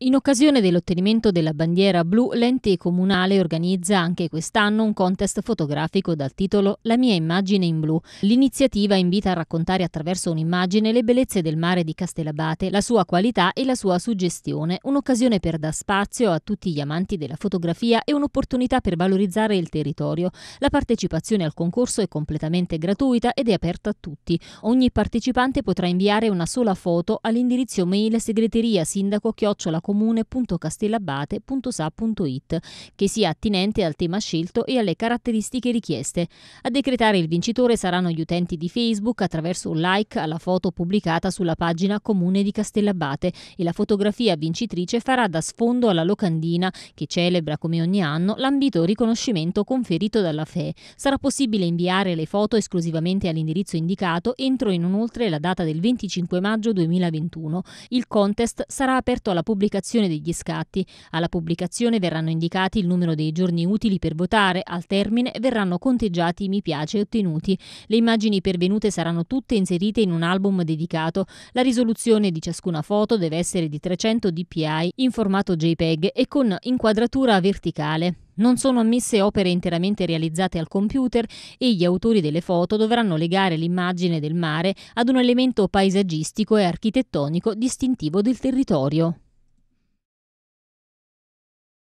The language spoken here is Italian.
In occasione dell'ottenimento della bandiera blu, l'ente comunale organizza anche quest'anno un contest fotografico dal titolo La mia immagine in blu. L'iniziativa invita a raccontare attraverso un'immagine le bellezze del mare di Castellabate, la sua qualità e la sua suggestione, un'occasione per dar spazio a tutti gli amanti della fotografia e un'opportunità per valorizzare il territorio. La partecipazione al concorso è completamente gratuita ed è aperta a tutti. Ogni partecipante potrà inviare una sola foto all'indirizzo mail segreteria sindaco chiocciola comune.castellabate.sa.it che sia attinente al tema scelto e alle caratteristiche richieste. A decretare il vincitore saranno gli utenti di Facebook attraverso un like alla foto pubblicata sulla pagina Comune di Castellabate e la fotografia vincitrice farà da sfondo alla locandina che celebra come ogni anno l'ambito riconoscimento conferito dalla FE. Sarà possibile inviare le foto esclusivamente all'indirizzo indicato entro e non oltre la data del 25 maggio 2021. Il contest sarà aperto alla pubblicazione pubblicazione degli scatti. Alla pubblicazione verranno indicati il numero dei giorni utili per votare, al termine verranno conteggiati i mi piace ottenuti. Le immagini pervenute saranno tutte inserite in un album dedicato. La risoluzione di ciascuna foto deve essere di 300 dpi in formato JPEG e con inquadratura verticale. Non sono ammesse opere interamente realizzate al computer e gli autori delle foto dovranno legare l'immagine del mare ad un elemento paesaggistico e architettonico distintivo del territorio.